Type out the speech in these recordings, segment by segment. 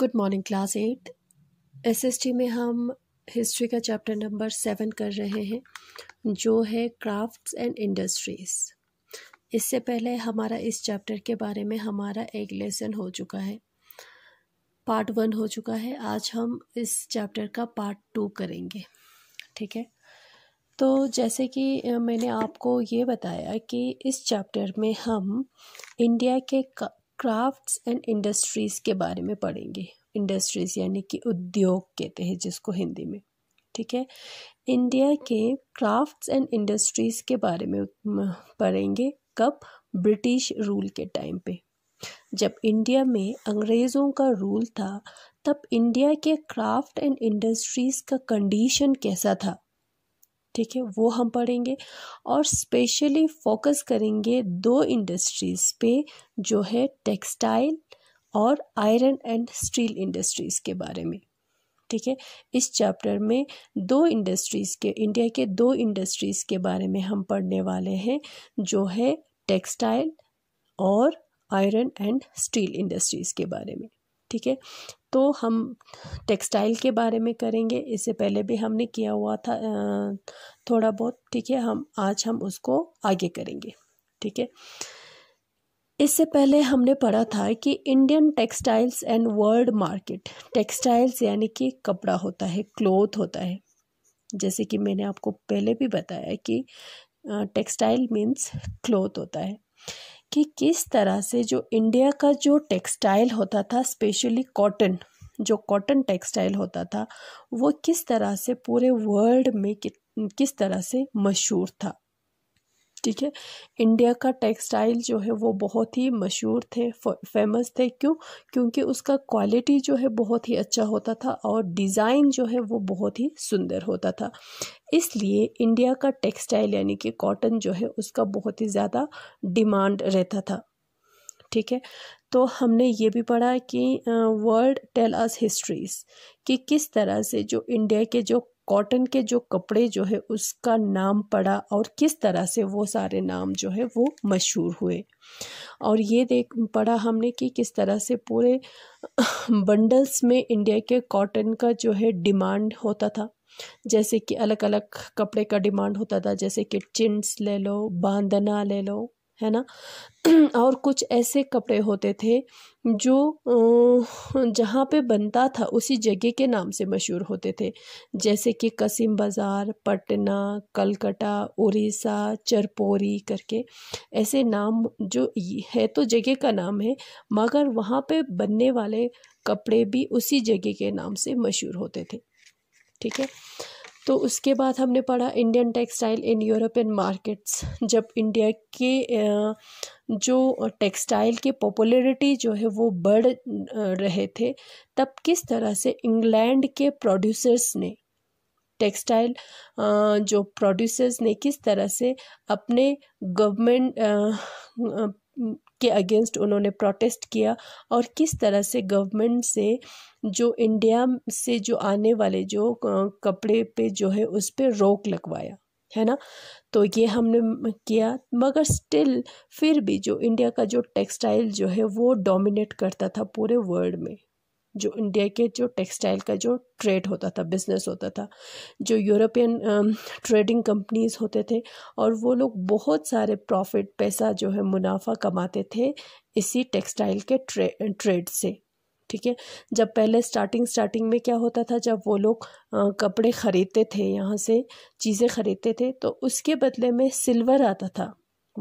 Good morning class eight SST में हम history का चैप्टर नंबर सेवन कर रहे हैं जो है क्राफ्ट्स एंड इंडस्ट्रीज़ इससे पहले हमारा इस चैप्टर के बारे में हमारा एक लेसन हो चुका है पार्ट वन हो चुका है आज हम इस चैप्टर का पार्ट टू करेंगे ठीक है तो जैसे कि मैंने आपको ये बताया कि इस चैप्टर में हम इंडिया के क्राफ्ट्स एंड इंडस्ट्रीज़ के बारे में पढ़ेंगे इंडस्ट्रीज़ यानी कि उद्योग कहते हैं जिसको हिंदी में ठीक है इंडिया के क्राफ्ट्स एंड इंडस्ट्रीज़ के बारे में पढ़ेंगे कब ब्रिटिश रूल के टाइम पे जब इंडिया में अंग्रेज़ों का रूल था तब इंडिया के क्राफ्ट एंड इंडस्ट्रीज़ का कंडीशन कैसा था ठीक है वो हम पढ़ेंगे और स्पेशली फोकस करेंगे दो इंडस्ट्रीज़ पे जो है टेक्सटाइल और आयरन एंड स्टील इंडस्ट्रीज़ के बारे में ठीक है इस चैप्टर में दो इंडस्ट्रीज़ के इंडिया के दो इंडस्ट्रीज़ के बारे में हम पढ़ने वाले हैं जो है टेक्सटाइल और आयरन एंड स्टील इंडस्ट्रीज़ के बारे में ठीक है तो हम टेक्सटाइल के बारे में करेंगे इससे पहले भी हमने किया हुआ था थोड़ा बहुत ठीक है हम आज हम उसको आगे करेंगे ठीक है इससे पहले हमने पढ़ा था कि Indian textiles and world market textiles यानी कि कपड़ा होता है क्लोथ होता है जैसे कि मैंने आपको पहले भी बताया कि टेक्सटाइल मीन्स क्लोथ होता है कि किस तरह से जो इंडिया का जो टेक्सटाइल होता था स्पेशली कॉटन जो कॉटन टेक्सटाइल होता था वो किस तरह से पूरे वर्ल्ड में कि, किस तरह से मशहूर था ठीक है इंडिया का टेक्सटाइल जो है वो बहुत ही मशहूर थे फेमस थे क्यों क्योंकि उसका क्वालिटी जो है बहुत ही अच्छा होता था और डिज़ाइन जो है वो बहुत ही सुंदर होता था इसलिए इंडिया का टेक्सटाइल यानी कि कॉटन जो है उसका बहुत ही ज़्यादा डिमांड रहता था ठीक है तो हमने ये भी पढ़ा कि वर्ल्ड टेल अस हिस्ट्रीज़ कि किस तरह से जो इंडिया के जो कॉटन के जो कपड़े जो है उसका नाम पड़ा और किस तरह से वो सारे नाम जो है वो मशहूर हुए और ये देख पढ़ा हमने कि किस तरह से पूरे बंडल्स में इंडिया के कॉटन का जो है डिमांड होता था जैसे कि अलग अलग कपड़े का डिमांड होता था जैसे कि चिंट्स ले लो बांधना ले लो है ना और कुछ ऐसे कपड़े होते थे जो जहाँ पे बनता था उसी जगह के नाम से मशहूर होते थे जैसे कि कसिम बाज़ार पटना कलकत्ता उड़ीसा चरपोरी करके ऐसे नाम जो है तो जगह का नाम है मगर वहाँ पे बनने वाले कपड़े भी उसी जगह के नाम से मशहूर होते थे ठीक है तो उसके बाद हमने पढ़ा Indian textile in European markets जब इंडिया के जो टेक्सटाइल की पॉपुलरिटी जो है वो बढ़ रहे थे तब किस तरह से इंग्लैंड के प्रोड्यूसर्स ने टेक्सटाइल जो प्रोड्यूसर्स ने किस तरह से अपने गवर्नमेंट के अगेंस्ट उन्होंने प्रोटेस्ट किया और किस तरह से गवर्नमेंट से जो इंडिया से जो आने वाले जो कपड़े पे जो है उस पर रोक लगवाया है ना तो ये हमने किया मगर स्टिल फिर भी जो इंडिया का जो टेक्सटाइल जो है वो डोमिनेट करता था पूरे वर्ल्ड में जो इंडिया के जो टेक्सटाइल का जो ट्रेड होता था बिजनेस होता था जो यूरोपियन ट्रेडिंग कंपनीज होते थे और वो लोग बहुत सारे प्रॉफिट पैसा जो है मुनाफा कमाते थे इसी टेक्सटाइल के ट्रे ट्रेड से ठीक है जब पहले स्टार्टिंग स्टार्टिंग में क्या होता था जब वो लोग uh, कपड़े ख़रीदते थे यहाँ से चीज़ें ख़रीदते थे तो उसके बदले में सिल्वर आता था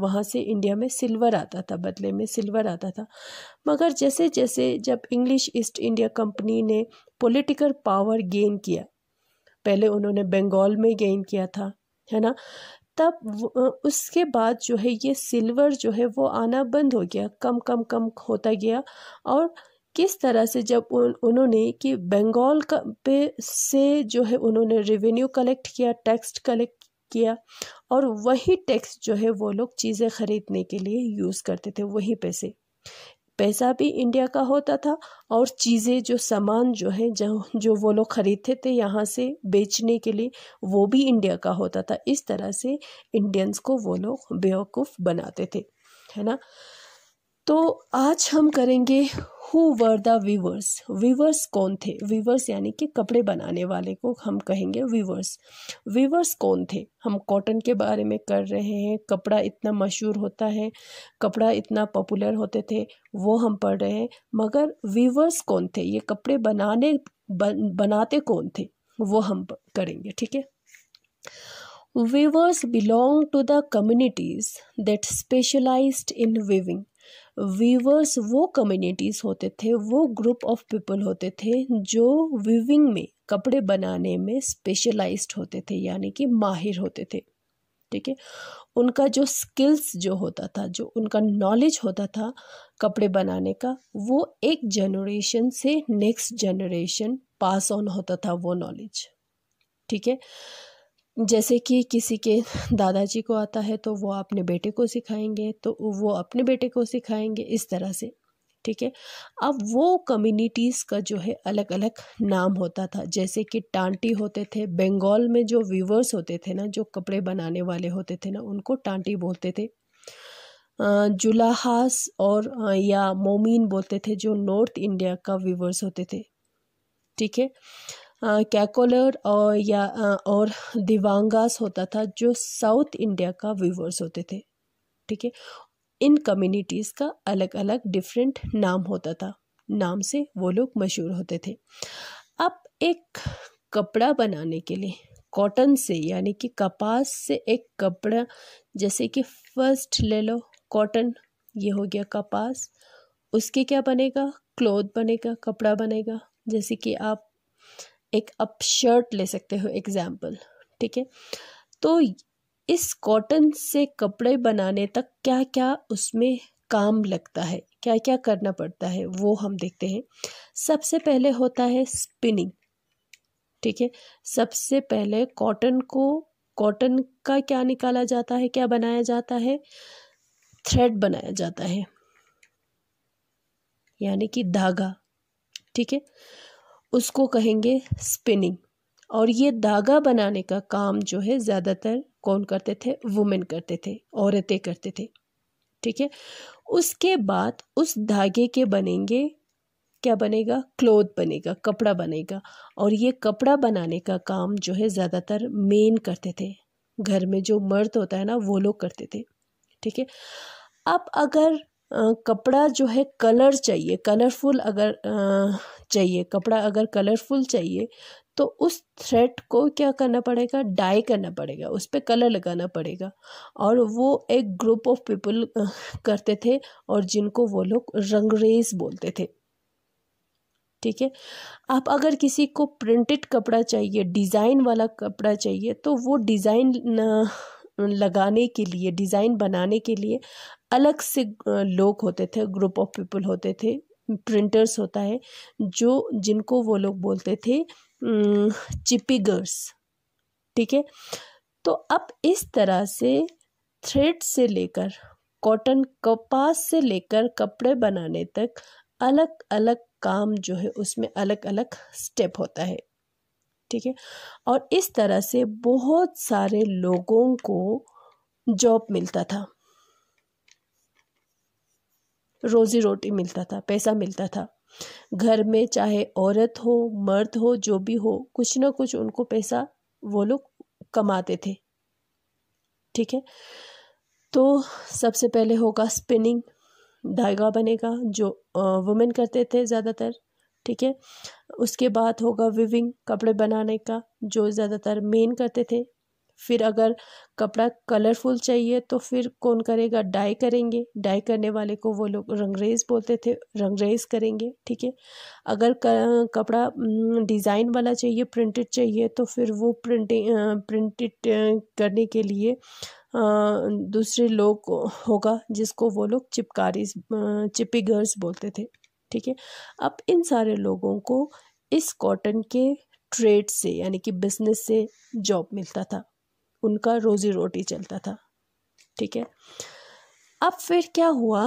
वहाँ से इंडिया में सिल्वर आता था बदले में सिल्वर आता था मगर जैसे जैसे जब इंग्लिश ईस्ट इंडिया कंपनी ने पॉलिटिकल पावर गेन किया पहले उन्होंने बंगाल में गेन किया था है ना तब उसके बाद जो है ये सिल्वर जो है वो आना बंद हो गया कम कम कम होता गया और किस तरह से जब उन उन्होंने कि बंगाल का पे से जो है उन्होंने रेवेन्यू कलेक्ट किया टैक्स कलेक्ट किया और वही टैक्स जो है वो लोग चीज़ें ख़रीदने के लिए यूज़ करते थे वही पैसे पैसा भी इंडिया का होता था और चीज़ें जो सामान जो है जो जो वो लोग ख़रीदते थे यहाँ से बेचने के लिए वो भी इंडिया का होता था इस तरह से इंडियंस को वो लोग बेवकूफ़ बनाते थे है ना तो आज हम करेंगे who were the weavers weavers कौन थे वीवर्स यानी कि कपड़े बनाने वाले को हम कहेंगे वीवर्स वीवर्स कौन थे हम कॉटन के बारे में कर रहे हैं कपड़ा इतना मशहूर होता है कपड़ा इतना पॉपुलर होते थे वो हम पढ़ रहे हैं मगर वीवर्स कौन थे ये कपड़े बनाने बन, बनाते कौन थे वो हम करेंगे ठीक है weavers belong to the communities that specialised in weaving weavers वो कम्युनिटीज़ होते थे वो ग्रुप ऑफ पीपल होते थे जो वीविंग में कपड़े बनाने में स्पेशलाइज्ड होते थे यानी कि माहिर होते थे ठीक है उनका जो स्किल्स जो होता था जो उनका नॉलेज होता था कपड़े बनाने का वो एक जनरेशन से नेक्स्ट जनरेशन पास ऑन होता था वो नॉलेज ठीक है जैसे कि किसी के दादाजी को आता है तो वो अपने बेटे को सिखाएंगे तो वो अपने बेटे को सिखाएंगे इस तरह से ठीक है अब वो कम्युनिटीज़ का जो है अलग अलग नाम होता था जैसे कि टांटी होते थे बंगाल में जो वीवर्स होते थे ना जो कपड़े बनाने वाले होते थे ना उनको टांटी बोलते थे जुलाहास और या मोमिन बोलते थे जो नॉर्थ इंडिया का वीवर्स होते थे ठीक है कैकोलर और या और दिवांगास होता था जो साउथ इंडिया का व्यूवर्स होते थे ठीक है इन कम्युनिटीज़ का अलग अलग डिफरेंट नाम होता था नाम से वो लोग मशहूर होते थे अब एक कपड़ा बनाने के लिए कॉटन से यानी कि कपास से एक कपड़ा जैसे कि फर्स्ट ले लो कॉटन ये हो गया कपास उसके क्या बनेगा क्लोथ बनेगा कपड़ा बनेगा जैसे कि आप एक अप शर्ट ले सकते हो एग्जाम्पल ठीक है तो इस कॉटन से कपड़े बनाने तक क्या क्या उसमें काम लगता है क्या क्या करना पड़ता है वो हम देखते हैं सबसे पहले होता है स्पिनिंग ठीक है सबसे पहले कॉटन को कॉटन का क्या निकाला जाता है क्या बनाया जाता है थ्रेड बनाया जाता है यानी कि धागा ठीक है उसको कहेंगे स्पिनिंग और ये धागा बनाने का काम जो है ज़्यादातर कौन करते थे वुमेन करते थे औरतें करते थे ठीक है उसके बाद उस धागे के बनेंगे क्या बनेगा क्लोथ बनेगा कपड़ा बनेगा और ये कपड़ा बनाने का काम जो है ज़्यादातर मेन करते थे घर में जो मर्द होता है ना वो लोग करते थे ठीक है अब अगर आ, कपड़ा जो है कलर चाहिए कलरफुल अगर आ, चाहिए कपड़ा अगर कलरफुल चाहिए तो उस थ्रेड को क्या करना पड़ेगा डाई करना पड़ेगा उस पर कलर लगाना पड़ेगा और वो एक ग्रुप ऑफ पीपल करते थे और जिनको वो लोग रंगरेज बोलते थे ठीक है आप अगर किसी को प्रिंटेड कपड़ा चाहिए डिज़ाइन वाला कपड़ा चाहिए तो वो डिज़ाइन लगाने के लिए डिज़ाइन बनाने के लिए अलग से लोग होते थे ग्रुप ऑफ पीपल होते थे प्रिंटर्स होता है जो जिनको वो लोग बोलते थे चिपिगर्स ठीक है तो अब इस तरह से थ्रेड से लेकर कॉटन कपास से लेकर कपड़े बनाने तक अलग अलग काम जो है उसमें अलग अलग स्टेप होता है ठीक है और इस तरह से बहुत सारे लोगों को जॉब मिलता था रोजी रोटी मिलता था पैसा मिलता था घर में चाहे औरत हो मर्द हो जो भी हो कुछ ना कुछ उनको पैसा वो लोग कमाते थे ठीक है तो सबसे पहले होगा स्पिनिंग धागा बनेगा जो वुमेन करते थे ज़्यादातर ठीक है उसके बाद होगा विविंग कपड़े बनाने का जो ज़्यादातर मेन करते थे फिर अगर कपड़ा कलरफुल चाहिए तो फिर कौन करेगा डाई करेंगे डाई करने वाले को वो लोग रंगरेज़ बोलते थे रंगरेज़ करेंगे ठीक है अगर कपड़ा डिज़ाइन वाला चाहिए प्रिंटेड चाहिए तो फिर वो प्रिंटिंग प्रिंटेड करने के लिए दूसरे लोग होगा जिसको वो लोग चिपकारी चिपिगर्स बोलते थे ठीक है अब इन सारे लोगों को इस कॉटन के ट्रेड से यानी कि बिजनेस से जॉब मिलता था उनका रोज़ी रोटी चलता था ठीक है अब फिर क्या हुआ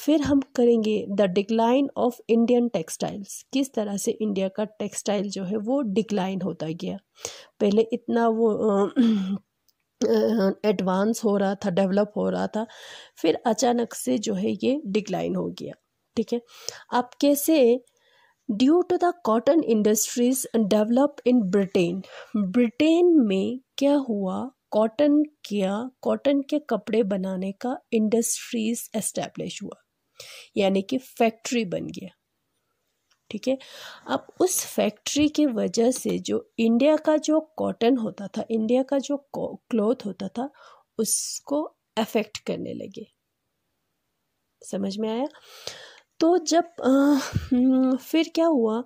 फिर हम करेंगे the decline of Indian textiles किस तरह से इंडिया का टेक्सटाइल जो है वो डिक्लाइन होता गया पहले इतना वो एडवांस हो रहा था डेवलप हो रहा था फिर अचानक से जो है ये डिक्लाइन हो गया ठीक है अब कैसे due to the cotton industries develop in Britain Britain में क्या हुआ कॉटन क्या कॉटन के कपड़े बनाने का इंडस्ट्रीज एस्टेब्लिश हुआ यानी कि फैक्ट्री बन गया ठीक है अब उस फैक्ट्री की वजह से जो इंडिया का जो कॉटन होता था इंडिया का जो क्लोथ होता था उसको अफेक्ट करने लगे समझ में आया तो जब आ, हम्म, फिर क्या हुआ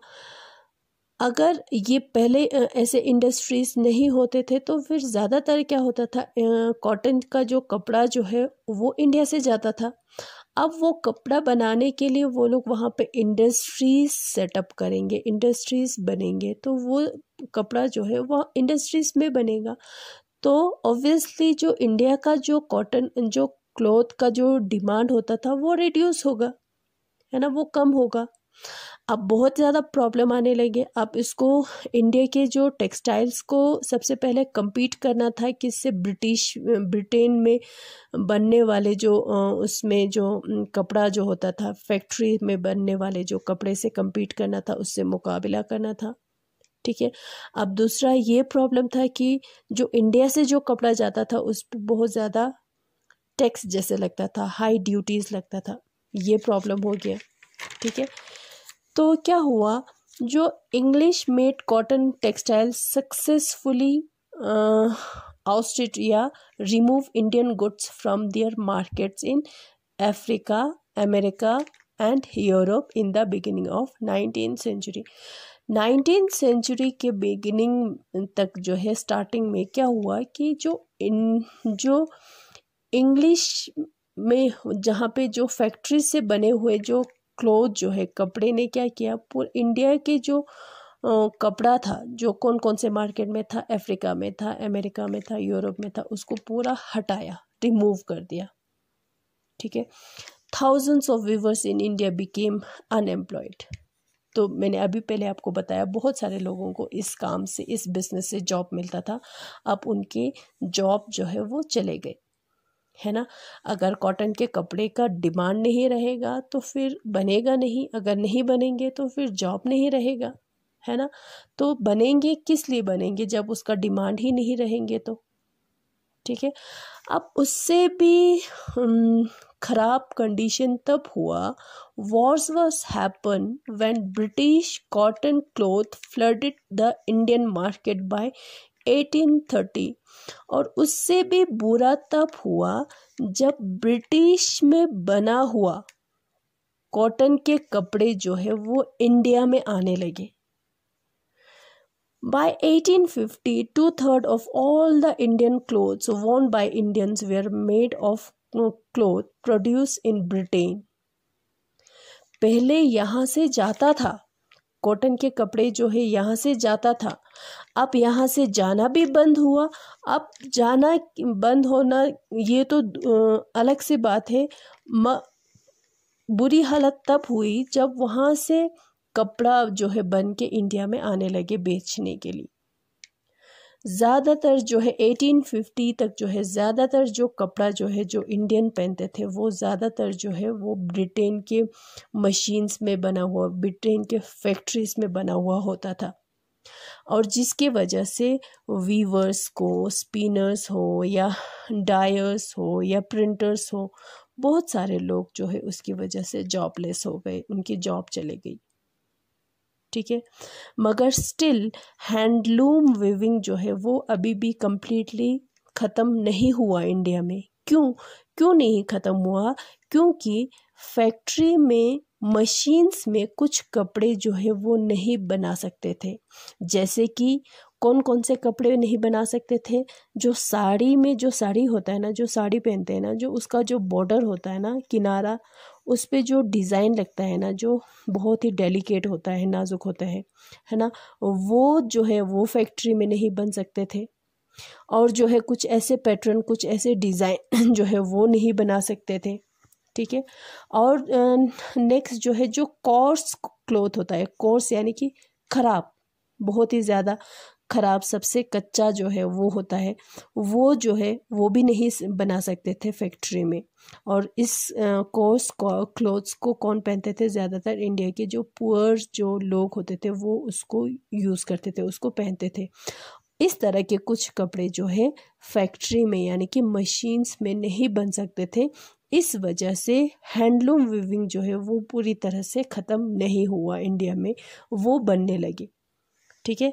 अगर ये पहले ऐसे इंडस्ट्रीज़ नहीं होते थे तो फिर ज़्यादातर क्या होता था कॉटन का जो कपड़ा जो है वो इंडिया से जाता था अब वो कपड़ा बनाने के लिए वो लोग वहाँ पे इंडस्ट्रीज सेटअप करेंगे इंडस्ट्रीज़ बनेंगे तो वो कपड़ा जो है वह इंडस्ट्रीज़ में बनेगा तो ऑब्वियसली जो इंडिया का जो कॉटन जो क्लॉथ का जो डिमांड होता था वो रिड्यूस होगा है ना वो कम होगा अब बहुत ज़्यादा प्रॉब्लम आने लगे अब इसको इंडिया के जो टेक्सटाइल्स को सबसे पहले कम्पीट करना था किससे ब्रिटिश ब्रिटेन में बनने वाले जो उसमें जो कपड़ा जो होता था फैक्ट्री में बनने वाले जो कपड़े से कम्पीट करना था उससे मुकाबला करना था ठीक है अब दूसरा ये प्रॉब्लम था कि जो इंडिया से जो कपड़ा जाता था उस पर बहुत ज़्यादा टैक्स जैसे लगता था हाई ड्यूटीज़ लगता था ये प्रॉब्लम हो गया ठीक है तो क्या हुआ जो English made cotton textile successfully ousted या remove Indian goods from their markets in Africa America and Europe in the beginning of nineteen century nineteen century के बिगिनिंग तक जो है स्टार्टिंग में क्या हुआ कि जो इन जो इंग्लिश में जहाँ पे जो फैक्ट्री से बने हुए जो क्लोथ जो है कपड़े ने क्या किया पूरे इंडिया के जो कपड़ा था जो कौन कौन से मार्केट में था अफ्रीका में था अमेरिका में था यूरोप में था उसको पूरा हटाया रिमूव कर दिया ठीक है thousands of weavers in India became unemployed तो मैंने अभी पहले आपको बताया बहुत सारे लोगों को इस काम से इस बिज़नेस से जॉब मिलता था अब उनके जॉब जो है वो चले गए है ना अगर कॉटन के कपड़े का डिमांड नहीं रहेगा तो फिर बनेगा नहीं अगर नहीं बनेंगे तो फिर जॉब नहीं रहेगा है ना तो बनेंगे किस लिए बनेंगे जब उसका डिमांड ही नहीं रहेंगे तो ठीक है अब उससे भी हम्म, ख़राब कंडीशन तब हुआ wars was happen when British cotton cloth flooded the Indian market by 1830 और उससे भी बुरा तब हुआ जब ब्रिटिश में बना हुआ कॉटन के कपड़े जो है वो इंडिया में आने लगे By 1850, two thirds of all the Indian clothes worn by Indians were made of cloth produced in Britain. पहले यहाँ से जाता था कॉटन के कपड़े जो है यहाँ से जाता था अब यहाँ से जाना भी बंद हुआ अब जाना बंद होना ये तो अलग से बात है म बुरी हालत तब हुई जब वहाँ से कपड़ा जो है बन के इंडिया में आने लगे बेचने के लिए ज़्यादातर जो है 1850 तक जो है ज़्यादातर जो कपड़ा जो है जो इंडियन पहनते थे वो ज़्यादातर जो है वो ब्रिटेन के मशीन्स में बना हुआ ब्रिटेन के फैक्ट्रीज़ में बना हुआ होता था और जिसके वजह से वीवर्स को स्पिनर्स हो या डायर्स हो या प्रिंटर्स हो बहुत सारे लोग जो है उसकी वजह से जॉबलेस हो गए उनकी जॉब चले गई ठीक है मगर स्टिल हैंडलूम विविंग जो है वो अभी भी कम्प्लीटली ख़त्म नहीं हुआ इंडिया में क्यों क्यों नहीं ख़त्म हुआ क्योंकि फैक्ट्री में मशीन्स में कुछ कपड़े जो है वो नहीं बना सकते थे जैसे कि कौन कौन से कपड़े नहीं बना सकते थे जो साड़ी में जो साड़ी होता है ना जो साड़ी पहनते हैं ना जो उसका जो बॉर्डर होता है ना किनारा उस पर जो डिज़ाइन लगता है ना जो बहुत ही डेलिकेट होता है नाजुक होता है है ना वो जो है वो फैक्ट्री में नहीं बन सकते थे और जो है कुछ ऐसे पैटर्न कुछ ऐसे डिज़ाइन जो है वो नहीं बना सकते थे ठीक है और नेक्स्ट जो है जो कोर्स क्लोथ होता है कोर्स यानी कि ख़राब बहुत ही ज़्यादा ख़राब सबसे कच्चा जो है वो होता है वो जो है वो भी नहीं बना सकते थे फैक्ट्री में और इस कोर्स को क्लोथ्स को कौन पहनते थे ज़्यादातर इंडिया के जो पुअर जो लोग होते थे वो उसको यूज़ करते थे उसको पहनते थे इस तरह के कुछ कपड़े जो है फैक्ट्री में यानी कि मशीन्स में नहीं बन सकते थे इस वजह से हैंडलूम वीविंग जो है वो पूरी तरह से ख़त्म नहीं हुआ इंडिया में वो बनने लगी ठीक है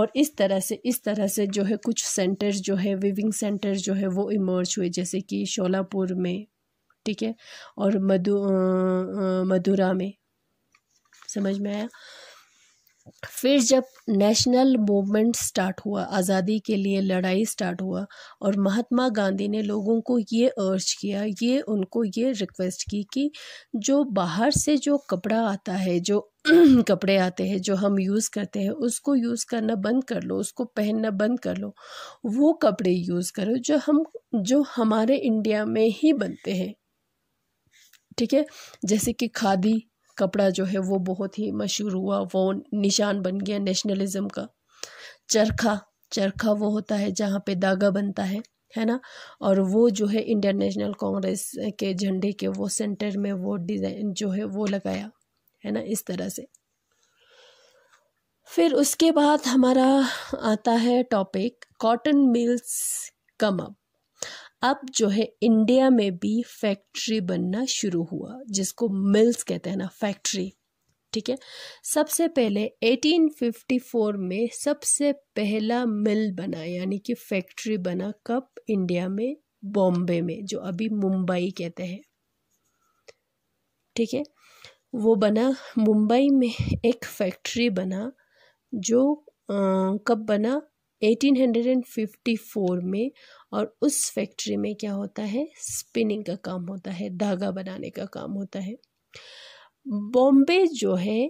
और इस तरह से इस तरह से जो है कुछ सेंटर्स जो है विविंग सेंटर्स जो है वो इमर्ज हुए जैसे कि शोलापुर में ठीक है और मधु मधुरा में समझ में आया फिर जब नेशनल मूवमेंट स्टार्ट हुआ आज़ादी के लिए लड़ाई स्टार्ट हुआ और महात्मा गांधी ने लोगों को ये अर्ज किया ये उनको ये रिक्वेस्ट की कि जो बाहर से जो कपड़ा आता है जो कपड़े आते हैं जो हम यूज़ करते हैं उसको यूज़ करना बंद कर लो उसको पहनना बंद कर लो वो कपड़े यूज़ करो जो हम जो हमारे इंडिया में ही बनते हैं ठीक है जैसे कि खादी कपड़ा जो है वो बहुत ही मशहूर हुआ वो निशान बन गया नेशनलिज़म का चरखा चरखा वो होता है जहाँ पे धागा बनता है है ना और वो जो है इंडियन नेशनल कांग्रेस के झंडे के वो सेंटर में वो डिज़ाइन जो है वो लगाया है ना इस तरह से फिर उसके बाद हमारा आता है topic cotton mills come up अब जो है इंडिया में भी फैक्ट्री बनना शुरू हुआ जिसको मिल्स कहते हैं ना फैक्ट्री ठीक है सबसे पहले 1854 में सबसे पहला मिल बना यानी कि फैक्ट्री बना कब इंडिया में बॉम्बे में जो अभी मुंबई कहते हैं ठीक है वो बना मुंबई में एक फैक्ट्री बना जो आ, कब बना 1854 में और उस फैक्ट्री में क्या होता है स्पिनिंग का काम होता है धागा बनाने का काम होता है बॉम्बे जो है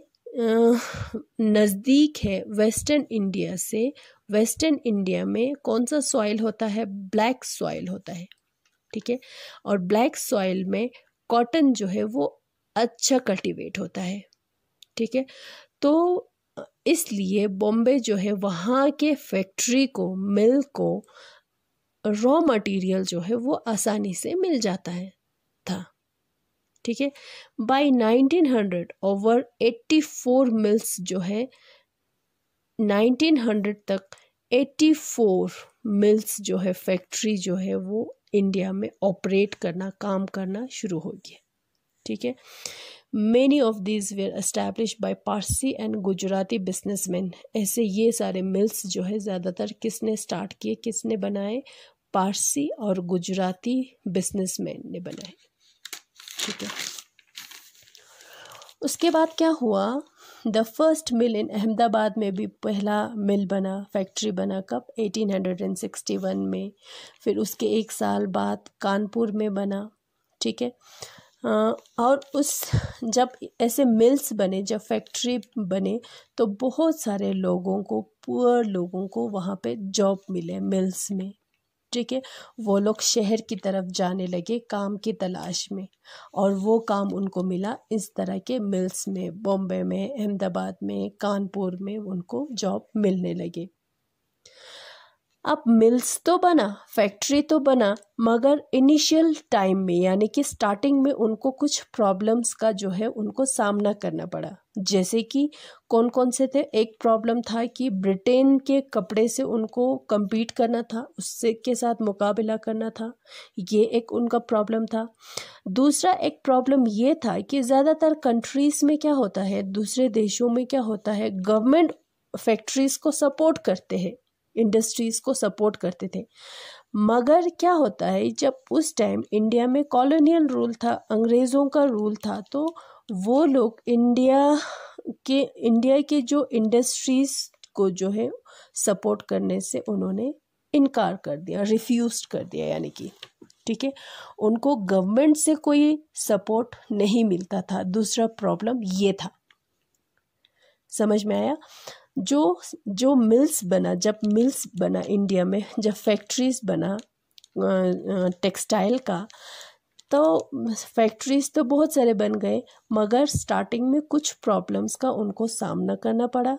नज़दीक है वेस्टर्न इंडिया से वेस्टर्न इंडिया में कौन सा सॉइल होता है ब्लैक सॉइल होता है ठीक है और ब्लैक सॉइल में कॉटन जो है वो अच्छा कल्टीवेट होता है ठीक है तो इसलिए बॉम्बे जो है वहाँ के फैक्ट्री को मिल को रॉ मटेरियल जो है वो आसानी से मिल जाता है था ठीक है बाय 1900 ओवर 84 मिल्स जो है 1900 तक 84 मिल्स जो है फैक्ट्री जो है वो इंडिया में ऑपरेट करना काम करना शुरू हो गया ठीक है Many of these were by Parsi and Gujarati businessman ऐसे ये सारे मिल्स जो है ज़्यादातर किसने स्टार्ट किए किसने बनाए पारसी और गुजराती मैन ने बनाए ठीक है उसके बाद क्या हुआ the first mill in Ahmedabad में भी पहला मिल बना फैक्ट्री बना कब 1861 में फिर उसके एक साल बाद कानपुर में बना ठीक है और उस जब ऐसे मिल्स बने जब फैक्ट्री बने तो बहुत सारे लोगों को पुअर लोगों को वहाँ पे जॉब मिले मिल्स में ठीक है वो लोग शहर की तरफ जाने लगे काम की तलाश में और वो काम उनको मिला इस तरह के मिल्स में बॉम्बे में अहमदाबाद में कानपुर में उनको जॉब मिलने लगे अब मिल्स तो बना फैक्ट्री तो बना मगर इनिशियल टाइम में यानी कि स्टार्टिंग में उनको कुछ प्रॉब्लम्स का जो है उनको सामना करना पड़ा जैसे कि कौन कौन से थे एक प्रॉब्लम था कि ब्रिटेन के कपड़े से उनको कम्पीट करना था उससे के साथ मुकाबला करना था ये एक उनका प्रॉब्लम था दूसरा एक प्रॉब्लम ये था कि ज़्यादातर कंट्रीज़ में क्या होता है दूसरे देशों में क्या होता है गवर्नमेंट फैक्ट्रीज़ को सपोर्ट करते हैं इंडस्ट्रीज़ को सपोर्ट करते थे मगर क्या होता है जब उस टाइम इंडिया में कॉलोनियल रूल था अंग्रेज़ों का रूल था तो वो लोग इंडिया के इंडिया के जो इंडस्ट्रीज़ को जो है सपोर्ट करने से उन्होंने इनकार कर दिया रिफ्यूज कर दिया यानी कि ठीक है उनको गवर्नमेंट से कोई सपोर्ट नहीं मिलता था दूसरा प्रॉब्लम ये था समझ में आया जो जो मिल्स बना जब मिल्स बना इंडिया में जब फैक्ट्रीज़ बना टेक्सटाइल का तो फैक्ट्रीज़ तो बहुत सारे बन गए मगर स्टार्टिंग में कुछ प्रॉब्लम्स का उनको सामना करना पड़ा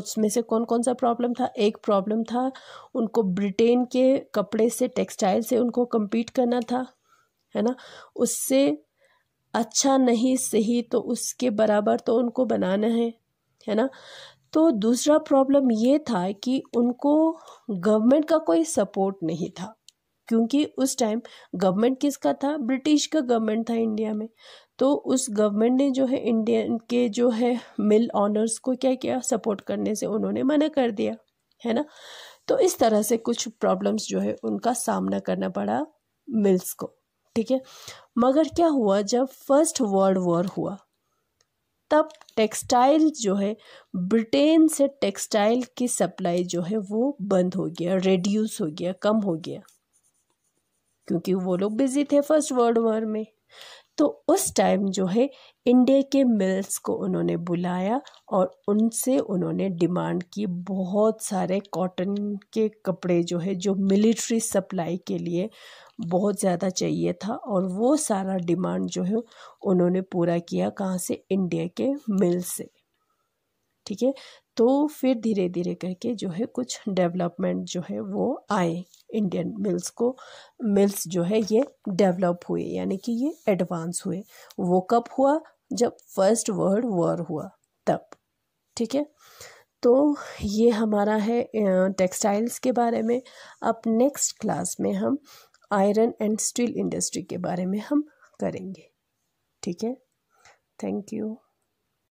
उसमें से कौन कौन सा प्रॉब्लम था एक प्रॉब्लम था उनको ब्रिटेन के कपड़े से टेक्सटाइल से उनको कम्पीट करना था है ना उससे अच्छा नहीं सही तो उसके बराबर तो उनको बनाना है है ना तो दूसरा प्रॉब्लम ये था कि उनको गवर्नमेंट का कोई सपोर्ट नहीं था क्योंकि उस टाइम गवर्नमेंट किसका था ब्रिटिश का गवर्नमेंट था इंडिया में तो उस गवर्नमेंट ने जो है इंडियन के जो है मिल ऑनर्स को क्या किया सपोर्ट करने से उन्होंने मना कर दिया है ना तो इस तरह से कुछ प्रॉब्लम्स जो है उनका सामना करना पड़ा मिल्स को ठीक है मगर क्या हुआ जब फर्स्ट वर्ल्ड वॉर हुआ तब टेक्सटाइल जो है ब्रिटेन से टेक्सटाइल की सप्लाई जो है वो बंद हो गया रिड्यूस हो गया कम हो गया क्योंकि वो लोग बिजी थे फर्स्ट वर्ल्ड वॉर में तो उस टाइम जो है इंडिया के मिल्स को उन्होंने बुलाया और उनसे उन्होंने डिमांड की बहुत सारे कॉटन के कपड़े जो है जो मिलिट्री सप्लाई के लिए बहुत ज़्यादा चाहिए था और वो सारा डिमांड जो है उन्होंने पूरा किया कहाँ से इंडिया के मिल से ठीक है तो फिर धीरे धीरे करके जो है कुछ डेवलपमेंट जो है वो आए इंडियन मिल्स को मिल्स जो है ये डेवलप हुए यानी कि ये एडवांस हुए वो कब हुआ जब फर्स्ट वर्ल्ड वॉर हुआ तब ठीक है तो ये हमारा है टेक्सटाइल्स के बारे में अब नेक्स्ट क्लास में हम आयरन एंड स्टील इंडस्ट्री के बारे में हम करेंगे ठीक है थैंक यू